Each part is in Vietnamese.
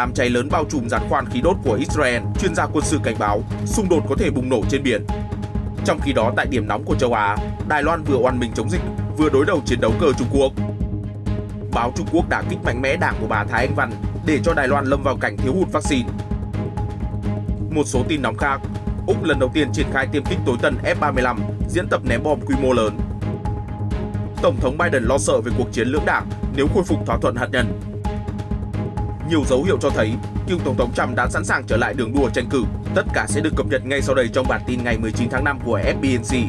đám cháy lớn bao trùm giàn khoan khí đốt của Israel, chuyên gia quân sự cảnh báo xung đột có thể bùng nổ trên biển. Trong khi đó, tại điểm nóng của châu Á, Đài Loan vừa oan mình chống dịch, vừa đối đầu chiến đấu cơ Trung Quốc. Báo Trung Quốc đã kích mạnh mẽ đảng của bà Thái Anh Văn để cho Đài Loan lâm vào cảnh thiếu hụt vaccine. Một số tin nóng khác, Úc lần đầu tiên triển khai tiêm kích tối tân F-35, diễn tập ném bom quy mô lớn. Tổng thống Biden lo sợ về cuộc chiến lưỡng đảng nếu khôi phục thỏa thuận hạt nhân nhiều dấu hiệu cho thấy cựu Tổng thống Trump đã sẵn sàng trở lại đường đua tranh cử. Tất cả sẽ được cập nhật ngay sau đây trong bản tin ngày 19 tháng 5 của FBNC.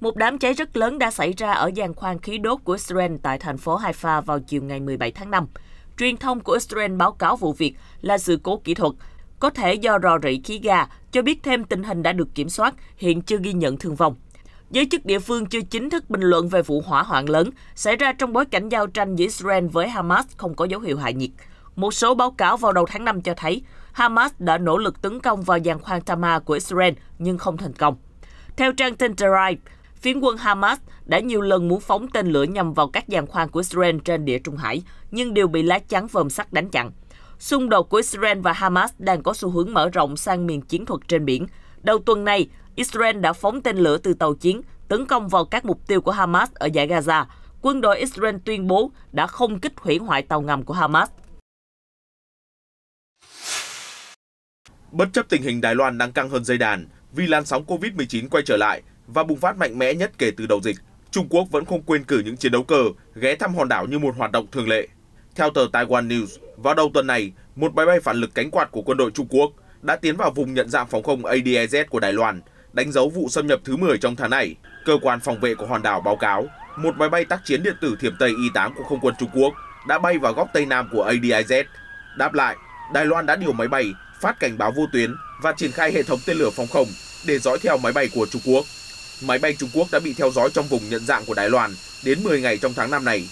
Một đám cháy rất lớn đã xảy ra ở giàn khoan khí đốt của Israel tại thành phố Haifa vào chiều ngày 17 tháng 5. Truyền thông của Israel báo cáo vụ việc là sự cố kỹ thuật, có thể do rò rỉ khí ga, cho biết thêm tình hình đã được kiểm soát, hiện chưa ghi nhận thương vong. Giới chức địa phương chưa chính thức bình luận về vụ hỏa hoạn lớn xảy ra trong bối cảnh giao tranh giữa Israel với Hamas không có dấu hiệu hạ nhiệt. Một số báo cáo vào đầu tháng 5 cho thấy Hamas đã nỗ lực tấn công vào giàn khoan Tama của Israel nhưng không thành công. Theo trang tin Terai, phiến quân Hamas đã nhiều lần muốn phóng tên lửa nhằm vào các giàn khoan của Israel trên địa Trung Hải, nhưng đều bị lá chắn vòm sắt đánh chặn. Xung đột của Israel và Hamas đang có xu hướng mở rộng sang miền chiến thuật trên biển. Đầu tuần này, Israel đã phóng tên lửa từ tàu chiến tấn công vào các mục tiêu của Hamas ở giải Gaza. Quân đội Israel tuyên bố đã không kích hủy hoại tàu ngầm của Hamas. Bất chấp tình hình Đài Loan đang căng hơn dây đàn, vì làn sóng COVID-19 quay trở lại và bùng phát mạnh mẽ nhất kể từ đầu dịch, Trung Quốc vẫn không quên cử những chiến đấu cơ ghé thăm hòn đảo như một hoạt động thường lệ. Theo tờ Taiwan News, vào đầu tuần này, một máy bay phản lực cánh quạt của quân đội Trung Quốc đã tiến vào vùng nhận dạng phòng không ADIZ của Đài Loan đánh dấu vụ xâm nhập thứ 10 trong tháng này. Cơ quan phòng vệ của hòn đảo báo cáo một máy bay tác chiến điện tử thiểm Tây Y-8 của không quân Trung Quốc đã bay vào góc Tây Nam của ADIZ. Đáp lại, Đài Loan đã điều máy bay phát cảnh báo vô tuyến và triển khai hệ thống tên lửa phòng không để dõi theo máy bay của Trung Quốc. Máy bay Trung Quốc đã bị theo dõi trong vùng nhận dạng của Đài Loan đến 10 ngày trong tháng năm này.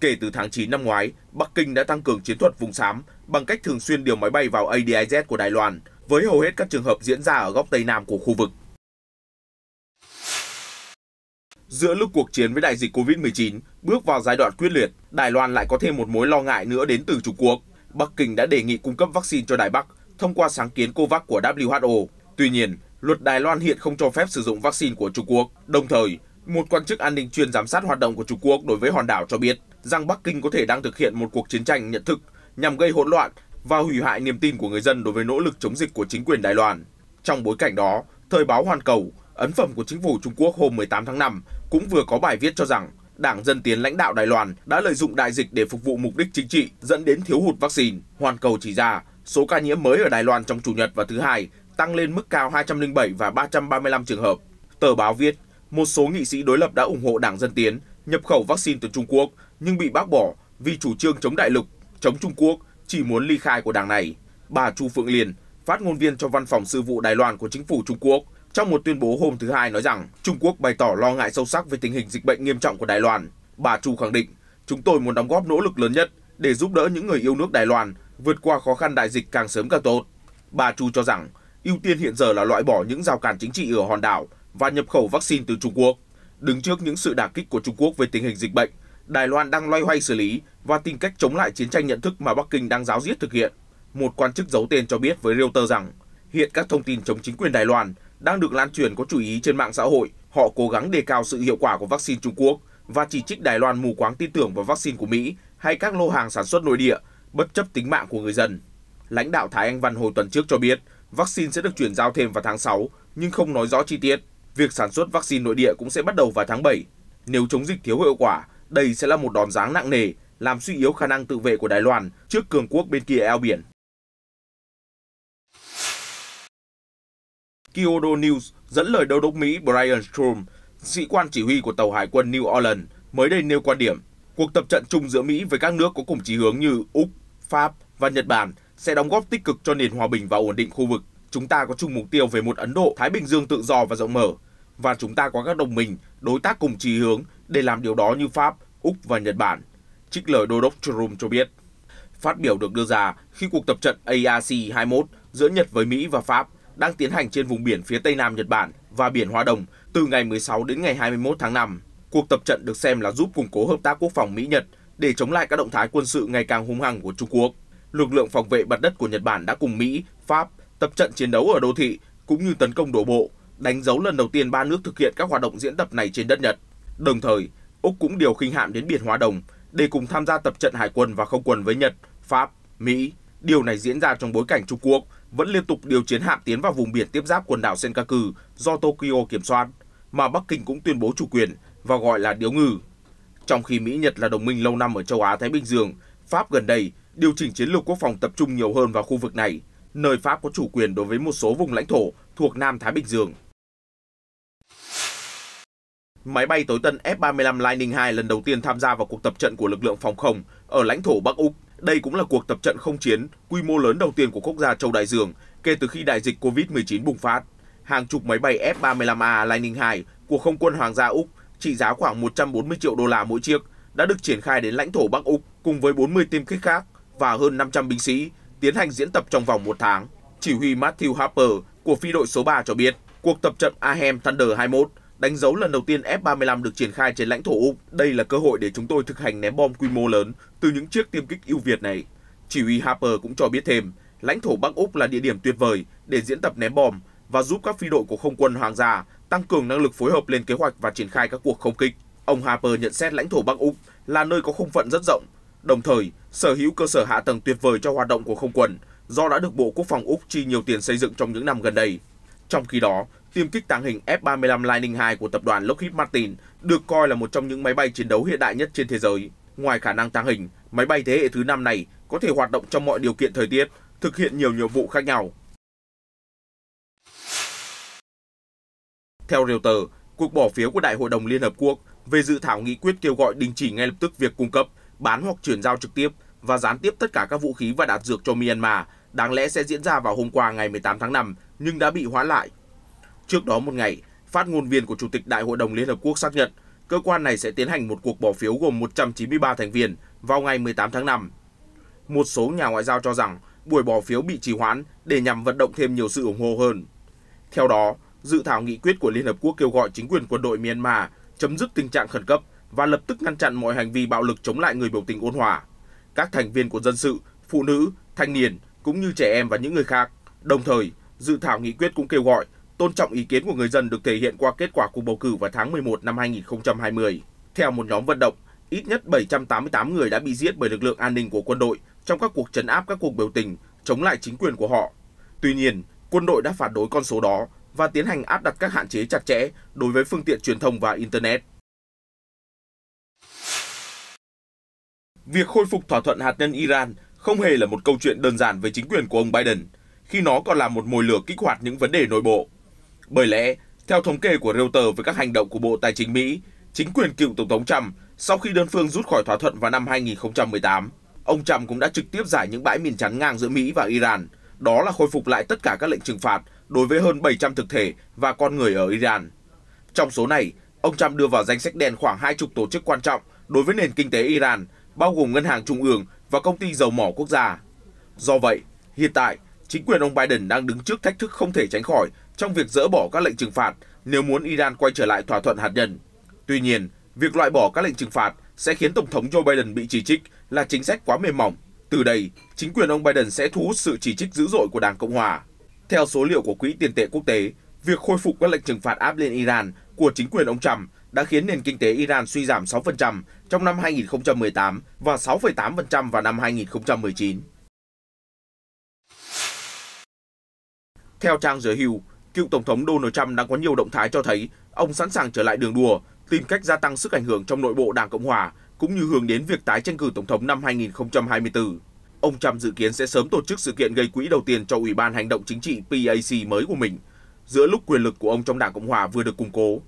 Kể từ tháng 9 năm ngoái, Bắc Kinh đã tăng cường chiến thuật vùng xám bằng cách thường xuyên điều máy bay vào ADIZ của Đài Loan, với hầu hết các trường hợp diễn ra ở góc Tây Nam của khu vực. Giữa lúc cuộc chiến với đại dịch Covid-19 bước vào giai đoạn quyết liệt, Đài Loan lại có thêm một mối lo ngại nữa đến từ Trung Quốc. Bắc Kinh đã đề nghị cung cấp vaccine cho Đài Bắc thông qua sáng kiến COVAX của WHO. Tuy nhiên, luật Đài Loan hiện không cho phép sử dụng vaccine của Trung Quốc. Đồng thời, một quan chức an ninh chuyên giám sát hoạt động của Trung Quốc đối với hòn đảo cho biết rằng Bắc Kinh có thể đang thực hiện một cuộc chiến tranh nhận thức nhằm gây hỗn loạn và hủy hại niềm tin của người dân đối với nỗ lực chống dịch của chính quyền Đài Loan. Trong bối cảnh đó, thời báo Hoàn Cầu, ấn phẩm của chính phủ Trung Quốc hôm 18 tháng 5 cũng vừa có bài viết cho rằng Đảng Dân Tiến lãnh đạo Đài Loan đã lợi dụng đại dịch để phục vụ mục đích chính trị dẫn đến thiếu hụt vaccine. Hoàn Cầu chỉ ra, số ca nhiễm mới ở Đài Loan trong Chủ nhật và thứ hai tăng lên mức cao 207 và 335 trường hợp. Tờ báo viết, một số nghị sĩ đối lập đã ủng hộ Đảng Dân Tiến nhập khẩu vaccine từ Trung Quốc nhưng bị bác bỏ vì chủ trương chống đại lục, chống Trung Quốc, chỉ muốn ly khai của đảng này. Bà Chu Phượng Liên, phát ngôn viên cho văn phòng sư vụ Đài Loan của chính phủ Trung Quốc, trong một tuyên bố hôm thứ Hai nói rằng Trung Quốc bày tỏ lo ngại sâu sắc về tình hình dịch bệnh nghiêm trọng của Đài Loan. Bà Chu khẳng định, chúng tôi muốn đóng góp nỗ lực lớn nhất để giúp đỡ những người yêu nước Đài Loan vượt qua khó khăn đại dịch càng sớm càng tốt. Bà Chu cho rằng, ưu tiên hiện giờ là loại bỏ những rào cản chính trị ở hòn đảo và nhập khẩu vaccine từ Trung Quốc. Đứng trước những sự đả kích của Trung Quốc về tình hình dịch bệnh, Đài Loan đang loay hoay xử lý và tìm cách chống lại chiến tranh nhận thức mà Bắc Kinh đang giáo diết thực hiện. Một quan chức giấu tên cho biết với Reuters rằng, hiện các thông tin chống chính quyền Đài Loan đang được lan truyền có chú ý trên mạng xã hội. Họ cố gắng đề cao sự hiệu quả của vaccine Trung Quốc và chỉ trích Đài Loan mù quáng tin tưởng vào vaccine của Mỹ hay các lô hàng sản xuất nội địa, bất chấp tính mạng của người dân. Lãnh đạo Thái Anh Văn hồi tuần trước cho biết, vaccine sẽ được chuyển giao thêm vào tháng 6, nhưng không nói rõ chi tiết. Việc sản xuất vaccine nội địa cũng sẽ bắt đầu vào tháng 7. Nếu chống dịch thiếu hiệu quả, đây sẽ là một đòn giáng nặng nề, làm suy yếu khả năng tự vệ của Đài Loan trước cường quốc bên kia eo biển. Kyodo News dẫn lời đô đốc Mỹ Brian Strom, sĩ quan chỉ huy của tàu hải quân New Orleans, mới đây nêu quan điểm cuộc tập trận chung giữa Mỹ với các nước có cùng chí hướng như Úc, Pháp và Nhật Bản sẽ đóng góp tích cực cho nền hòa bình và ổn định khu vực. Chúng ta có chung mục tiêu về một Ấn Độ, Thái Bình Dương tự do và rộng mở, và chúng ta có các đồng minh, đối tác cùng chí hướng để làm điều đó như Pháp, Úc và Nhật Bản, trích lời Đô đốc Jerome cho biết. Phát biểu được đưa ra khi cuộc tập trận ARC-21 giữa Nhật với Mỹ và Pháp đang tiến hành trên vùng biển phía Tây Nam Nhật Bản và biển Hoa Đông từ ngày 16 đến ngày 21 tháng 5. Cuộc tập trận được xem là giúp củng cố hợp tác quốc phòng Mỹ-Nhật để chống lại các động thái quân sự ngày càng hung hăng của Trung Quốc. Lực lượng phòng vệ mặt đất của Nhật Bản đã cùng Mỹ, Pháp tập trận chiến đấu ở đô thị cũng như tấn công đổ bộ, đánh dấu lần đầu tiên ba nước thực hiện các hoạt động diễn tập này trên đất Nhật. Đồng thời, Úc cũng điều khinh hạm đến biển Hoa Đông để cùng tham gia tập trận hải quân và không quân với Nhật, Pháp, Mỹ. Điều này diễn ra trong bối cảnh Trung Quốc vẫn liên tục điều chiến hạm tiến vào vùng biển tiếp giáp quần đảo Senkaku do Tokyo kiểm soát, mà Bắc Kinh cũng tuyên bố chủ quyền và gọi là điếu ngư. Trong khi Mỹ-Nhật là đồng minh lâu năm ở châu Á-Thái Bình Dương, Pháp gần đây điều chỉnh chiến lược quốc phòng tập trung nhiều hơn vào khu vực này, nơi Pháp có chủ quyền đối với một số vùng lãnh thổ thuộc Nam Thái Bình Dương. Máy bay tối tân F-35 Lightning II lần đầu tiên tham gia vào cuộc tập trận của lực lượng phòng không ở lãnh thổ Bắc Úc đây cũng là cuộc tập trận không chiến quy mô lớn đầu tiên của quốc gia châu Đại Dương kể từ khi đại dịch COVID-19 bùng phát. Hàng chục máy bay F-35A Lightning II của không quân Hoàng gia Úc trị giá khoảng 140 triệu đô la mỗi chiếc đã được triển khai đến lãnh thổ Bắc Úc cùng với 40 tiêm kích khác và hơn 500 binh sĩ tiến hành diễn tập trong vòng một tháng. Chỉ huy Matthew Harper của phi đội số 3 cho biết cuộc tập trận Ahem Thunder 21 đánh dấu lần đầu tiên F-35 được triển khai trên lãnh thổ Úc. Đây là cơ hội để chúng tôi thực hành ném bom quy mô lớn từ những chiếc tiêm kích ưu việt này. Chỉ huy Harper cũng cho biết thêm, lãnh thổ Bắc Úc là địa điểm tuyệt vời để diễn tập ném bom và giúp các phi đội của không quân Hoàng gia tăng cường năng lực phối hợp lên kế hoạch và triển khai các cuộc không kích. Ông Harper nhận xét lãnh thổ Bắc Úc là nơi có không phận rất rộng, đồng thời sở hữu cơ sở hạ tầng tuyệt vời cho hoạt động của không quân, do đã được Bộ Quốc phòng Úc chi nhiều tiền xây dựng trong những năm gần đây. Trong khi đó, tiêm kích tàng hình F-35 Lightning II của tập đoàn Lockheed Martin được coi là một trong những máy bay chiến đấu hiện đại nhất trên thế giới. Ngoài khả năng tàng hình, máy bay thế hệ thứ năm này có thể hoạt động trong mọi điều kiện thời tiết, thực hiện nhiều nhiệm vụ khác nhau. Theo Reuters, cuộc bỏ phiếu của Đại hội đồng Liên Hợp Quốc về dự thảo nghị quyết kêu gọi đình chỉ ngay lập tức việc cung cấp, bán hoặc chuyển giao trực tiếp và gián tiếp tất cả các vũ khí và đạn dược cho Myanmar đáng lẽ sẽ diễn ra vào hôm qua ngày 18 tháng 5 nhưng đã bị hoãn lại Trước đó một ngày, phát ngôn viên của Chủ tịch Đại hội đồng Liên Hợp Quốc xác nhận cơ quan này sẽ tiến hành một cuộc bỏ phiếu gồm 193 thành viên vào ngày 18 tháng 5. Một số nhà ngoại giao cho rằng buổi bỏ phiếu bị trì hoãn để nhằm vận động thêm nhiều sự ủng hộ hơn. Theo đó, dự thảo nghị quyết của Liên Hợp Quốc kêu gọi chính quyền quân đội Myanmar chấm dứt tình trạng khẩn cấp và lập tức ngăn chặn mọi hành vi bạo lực chống lại người biểu tình ôn hòa. Các thành viên của dân sự, phụ nữ, thanh niên cũng như trẻ em và những người khác. Đồng thời, dự thảo nghị quyết cũng kêu gọi tôn trọng ý kiến của người dân được thể hiện qua kết quả cuộc bầu cử vào tháng 11 năm 2020. Theo một nhóm vận động, ít nhất 788 người đã bị giết bởi lực lượng an ninh của quân đội trong các cuộc trấn áp các cuộc biểu tình chống lại chính quyền của họ. Tuy nhiên, quân đội đã phản đối con số đó và tiến hành áp đặt các hạn chế chặt chẽ đối với phương tiện truyền thông và Internet. Việc khôi phục thỏa thuận hạt nhân Iran không hề là một câu chuyện đơn giản với chính quyền của ông Biden, khi nó còn là một mồi lửa kích hoạt những vấn đề nội bộ. Bởi lẽ, theo thống kê của Reuters về các hành động của Bộ Tài chính Mỹ, chính quyền cựu Tổng thống Trump sau khi đơn phương rút khỏi thỏa thuận vào năm 2018, ông Trump cũng đã trực tiếp giải những bãi mìn chắn ngang giữa Mỹ và Iran, đó là khôi phục lại tất cả các lệnh trừng phạt đối với hơn 700 thực thể và con người ở Iran. Trong số này, ông Trump đưa vào danh sách đen khoảng 20 tổ chức quan trọng đối với nền kinh tế Iran, bao gồm Ngân hàng Trung ương và Công ty Dầu mỏ Quốc gia. Do vậy, hiện tại, chính quyền ông Biden đang đứng trước thách thức không thể tránh khỏi trong việc dỡ bỏ các lệnh trừng phạt nếu muốn Iran quay trở lại thỏa thuận hạt nhân. Tuy nhiên, việc loại bỏ các lệnh trừng phạt sẽ khiến Tổng thống Joe Biden bị chỉ trích là chính sách quá mềm mỏng. Từ đây, chính quyền ông Biden sẽ thu hút sự chỉ trích dữ dội của Đảng Cộng Hòa. Theo số liệu của Quỹ tiền tệ quốc tế, việc khôi phục các lệnh trừng phạt áp lên Iran của chính quyền ông Trump đã khiến nền kinh tế Iran suy giảm 6% trong năm 2018 và 6,8% vào năm 2019. Theo trang The Hill cựu Tổng thống Donald Trump đang có nhiều động thái cho thấy ông sẵn sàng trở lại đường đua, tìm cách gia tăng sức ảnh hưởng trong nội bộ Đảng Cộng Hòa, cũng như hướng đến việc tái tranh cử Tổng thống năm 2024. Ông Trump dự kiến sẽ sớm tổ chức sự kiện gây quỹ đầu tiên cho Ủy ban Hành động Chính trị PAC mới của mình, giữa lúc quyền lực của ông trong Đảng Cộng Hòa vừa được củng cố.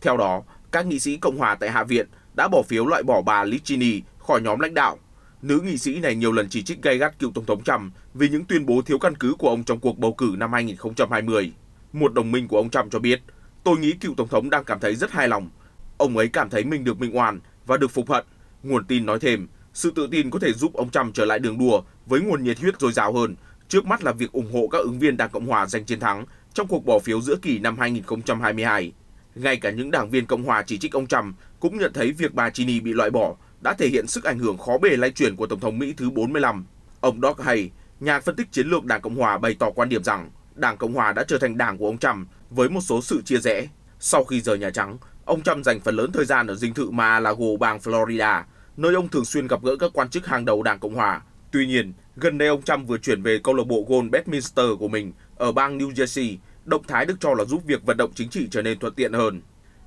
Theo đó, các nghị sĩ Cộng Hòa tại Hạ viện đã bỏ phiếu loại bỏ bà Liz Cheney khỏi nhóm lãnh đạo. Nữ nghị sĩ này nhiều lần chỉ trích gay gắt cựu Tổng thống Trump vì những tuyên bố thiếu căn cứ của ông trong cuộc bầu cử năm 2020 một đồng minh của ông Trump cho biết, tôi nghĩ cựu Tổng thống đang cảm thấy rất hài lòng. Ông ấy cảm thấy mình được minh oan và được phục hận. Nguồn tin nói thêm, sự tự tin có thể giúp ông Trump trở lại đường đua với nguồn nhiệt huyết dồi dào hơn. Trước mắt là việc ủng hộ các ứng viên Đảng Cộng Hòa giành chiến thắng trong cuộc bỏ phiếu giữa kỳ năm 2022. Ngay cả những đảng viên Cộng Hòa chỉ trích ông Trump cũng nhận thấy việc bà Cheney bị loại bỏ đã thể hiện sức ảnh hưởng khó bề lay chuyển của Tổng thống Mỹ thứ 45. Ông Doc Hay, nhà phân tích chiến lược Đảng Cộng Hòa bày tỏ quan điểm rằng Đảng Cộng Hòa đã trở thành đảng của ông Trump với một số sự chia rẽ. Sau khi rời Nhà Trắng, ông Trump dành phần lớn thời gian ở dinh thự Mar-a-Lago, bang Florida, nơi ông thường xuyên gặp gỡ các quan chức hàng đầu Đảng Cộng Hòa. Tuy nhiên, gần đây ông Trump vừa chuyển về câu lạc bộ golf Bedminster của mình ở bang New Jersey, động thái được cho là giúp việc vận động chính trị trở nên thuận tiện hơn.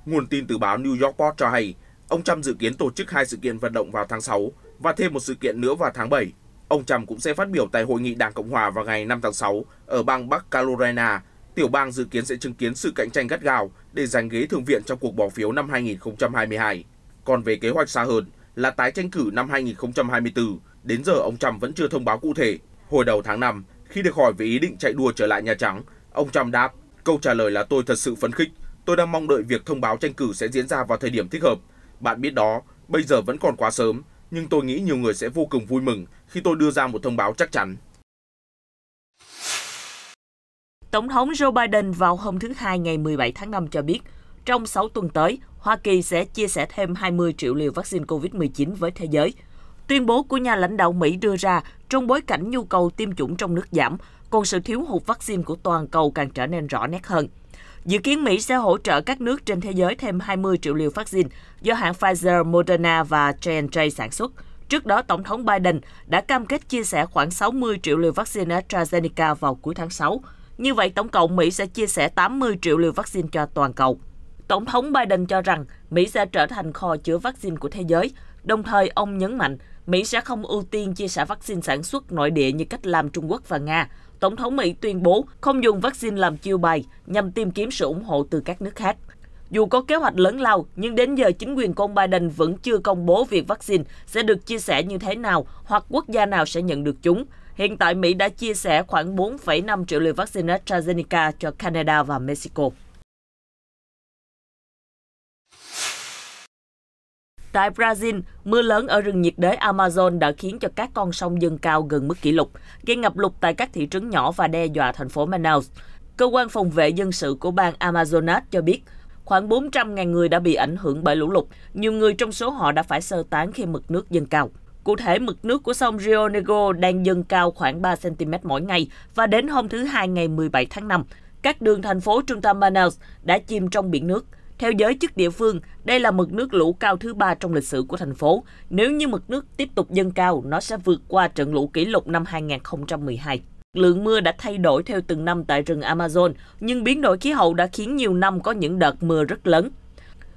Nguồn tin từ báo New York Post cho hay, ông Trump dự kiến tổ chức hai sự kiện vận động vào tháng 6 và thêm một sự kiện nữa vào tháng 7. Ông Trump cũng sẽ phát biểu tại hội nghị Đảng Cộng hòa vào ngày 5 tháng 6 ở bang Bắc Carolina, tiểu bang dự kiến sẽ chứng kiến sự cạnh tranh gắt gao để giành ghế thượng viện trong cuộc bỏ phiếu năm 2022. Còn về kế hoạch xa hơn là tái tranh cử năm 2024, đến giờ ông Trump vẫn chưa thông báo cụ thể. Hồi đầu tháng 5, khi được hỏi về ý định chạy đua trở lại Nhà Trắng, ông Trump đáp, câu trả lời là tôi thật sự phấn khích, tôi đang mong đợi việc thông báo tranh cử sẽ diễn ra vào thời điểm thích hợp. Bạn biết đó, bây giờ vẫn còn quá sớm, nhưng tôi nghĩ nhiều người sẽ vô cùng vui mừng khi tôi đưa ra một thông báo chắc chắn. Tổng thống Joe Biden vào hôm thứ Hai ngày 17 tháng 5 cho biết, trong 6 tuần tới, Hoa Kỳ sẽ chia sẻ thêm 20 triệu liều vaccine COVID-19 với thế giới. Tuyên bố của nhà lãnh đạo Mỹ đưa ra trong bối cảnh nhu cầu tiêm chủng trong nước giảm, còn sự thiếu hụt vaccine của toàn cầu càng trở nên rõ nét hơn. Dự kiến Mỹ sẽ hỗ trợ các nước trên thế giới thêm 20 triệu liều vaccine do hãng Pfizer, Moderna và J&J sản xuất. Trước đó, Tổng thống Biden đã cam kết chia sẻ khoảng 60 triệu liều vaccine AstraZeneca vào cuối tháng 6. Như vậy, tổng cộng Mỹ sẽ chia sẻ 80 triệu liều vaccine cho toàn cầu. Tổng thống Biden cho rằng Mỹ sẽ trở thành kho chứa vaccine của thế giới. Đồng thời, ông nhấn mạnh Mỹ sẽ không ưu tiên chia sẻ vaccine sản xuất nội địa như cách làm Trung Quốc và Nga, Tổng thống Mỹ tuyên bố không dùng vaccine làm chiêu bài nhằm tìm kiếm sự ủng hộ từ các nước khác. Dù có kế hoạch lớn lao, nhưng đến giờ chính quyền của ông Biden vẫn chưa công bố việc vaccine sẽ được chia sẻ như thế nào hoặc quốc gia nào sẽ nhận được chúng. Hiện tại, Mỹ đã chia sẻ khoảng 4,5 triệu liều vaccine AstraZeneca cho Canada và Mexico. Tại Brazil, mưa lớn ở rừng nhiệt đới Amazon đã khiến cho các con sông dâng cao gần mức kỷ lục, gây ngập lụt tại các thị trấn nhỏ và đe dọa thành phố Manaus. Cơ quan phòng vệ dân sự của bang Amazonas cho biết, khoảng 400.000 người đã bị ảnh hưởng bởi lũ lụt. Nhiều người trong số họ đã phải sơ tán khi mực nước dâng cao. Cụ thể, mực nước của sông Rio Negro đang dâng cao khoảng 3 cm mỗi ngày và đến hôm thứ Hai ngày 17 tháng 5, các đường thành phố trung tâm Manaus đã chìm trong biển nước. Theo giới chức địa phương, đây là mực nước lũ cao thứ ba trong lịch sử của thành phố. Nếu như mực nước tiếp tục dâng cao, nó sẽ vượt qua trận lũ kỷ lục năm 2012. Lượng mưa đã thay đổi theo từng năm tại rừng Amazon, nhưng biến đổi khí hậu đã khiến nhiều năm có những đợt mưa rất lớn.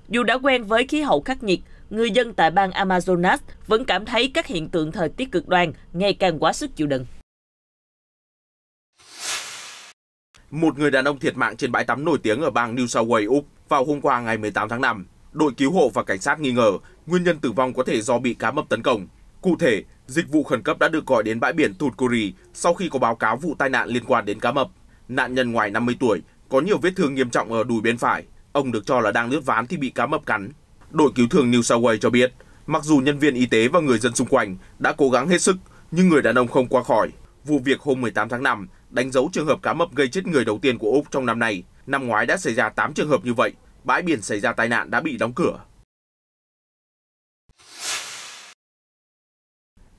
Dù đã quen với khí hậu khắc nghiệt, người dân tại bang Amazonas vẫn cảm thấy các hiện tượng thời tiết cực đoan ngày càng quá sức chịu đựng. Một người đàn ông thiệt mạng trên bãi tắm nổi tiếng ở bang New South Wales, Úc vào hôm qua ngày 18 tháng 5. Đội cứu hộ và cảnh sát nghi ngờ nguyên nhân tử vong có thể do bị cá mập tấn công. Cụ thể, dịch vụ khẩn cấp đã được gọi đến bãi biển Tutcuri sau khi có báo cáo vụ tai nạn liên quan đến cá mập. Nạn nhân ngoài 50 tuổi, có nhiều vết thương nghiêm trọng ở đùi bên phải. Ông được cho là đang lướt ván thì bị cá mập cắn. Đội cứu thương New South Wales cho biết, mặc dù nhân viên y tế và người dân xung quanh đã cố gắng hết sức, nhưng người đàn ông không qua khỏi. Vụ việc hôm 18 tháng 5 đánh dấu trường hợp cá mập gây chết người đầu tiên của Úc trong năm nay. Năm ngoái đã xảy ra 8 trường hợp như vậy, bãi biển xảy ra tai nạn đã bị đóng cửa.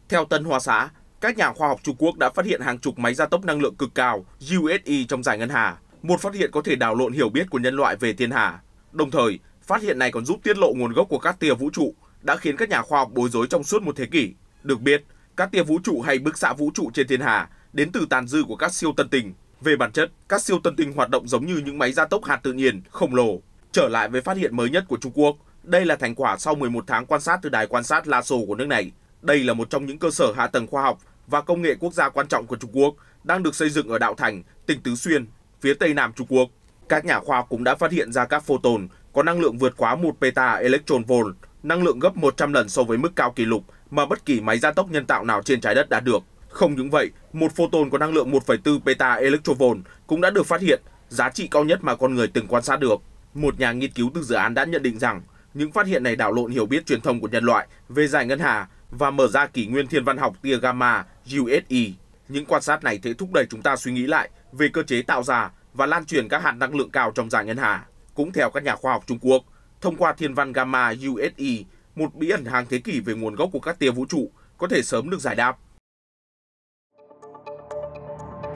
Theo Tân Hoa Xã, các nhà khoa học Trung Quốc đã phát hiện hàng chục máy gia tốc năng lượng cực cao USI e trong giải ngân hà, một phát hiện có thể đảo lộn hiểu biết của nhân loại về thiên hà. Đồng thời, phát hiện này còn giúp tiết lộ nguồn gốc của các tia vũ trụ, đã khiến các nhà khoa học bối rối trong suốt một thế kỷ. Được biết, các tia vũ trụ hay bức xạ vũ trụ trên thiên hà đến từ tàn dư của các siêu tân tinh. Về bản chất, các siêu tân tinh hoạt động giống như những máy gia tốc hạt tự nhiên, khổng lồ. Trở lại với phát hiện mới nhất của Trung Quốc, đây là thành quả sau 11 tháng quan sát từ đài quan sát LASO của nước này. Đây là một trong những cơ sở hạ tầng khoa học và công nghệ quốc gia quan trọng của Trung Quốc đang được xây dựng ở Đạo Thành, tỉnh Tứ Xuyên, phía tây nam Trung Quốc. Các nhà khoa học cũng đã phát hiện ra các photon có năng lượng vượt quá 1 peta electron volt, năng lượng gấp 100 lần so với mức cao kỷ lục mà bất kỳ máy gia tốc nhân tạo nào trên trái đất đã được. Không những vậy, một photon có năng lượng 1,4 beta electrovol cũng đã được phát hiện, giá trị cao nhất mà con người từng quan sát được. Một nhà nghiên cứu từ dự án đã nhận định rằng những phát hiện này đảo lộn hiểu biết truyền thông của nhân loại về giải ngân hà và mở ra kỷ nguyên thiên văn học tia gamma USE. Những quan sát này sẽ thúc đẩy chúng ta suy nghĩ lại về cơ chế tạo ra và lan truyền các hạt năng lượng cao trong giải ngân hà. Cũng theo các nhà khoa học Trung Quốc, thông qua thiên văn gamma USE, một bí ẩn hàng thế kỷ về nguồn gốc của các tia vũ trụ có thể sớm được giải đáp.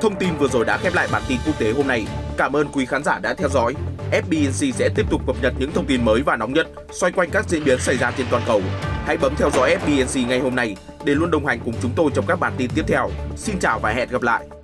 Thông tin vừa rồi đã khép lại bản tin quốc tế hôm nay. Cảm ơn quý khán giả đã theo dõi. FBNC sẽ tiếp tục cập nhật những thông tin mới và nóng nhất xoay quanh các diễn biến xảy ra trên toàn cầu. Hãy bấm theo dõi FBNC ngay hôm nay để luôn đồng hành cùng chúng tôi trong các bản tin tiếp theo. Xin chào và hẹn gặp lại!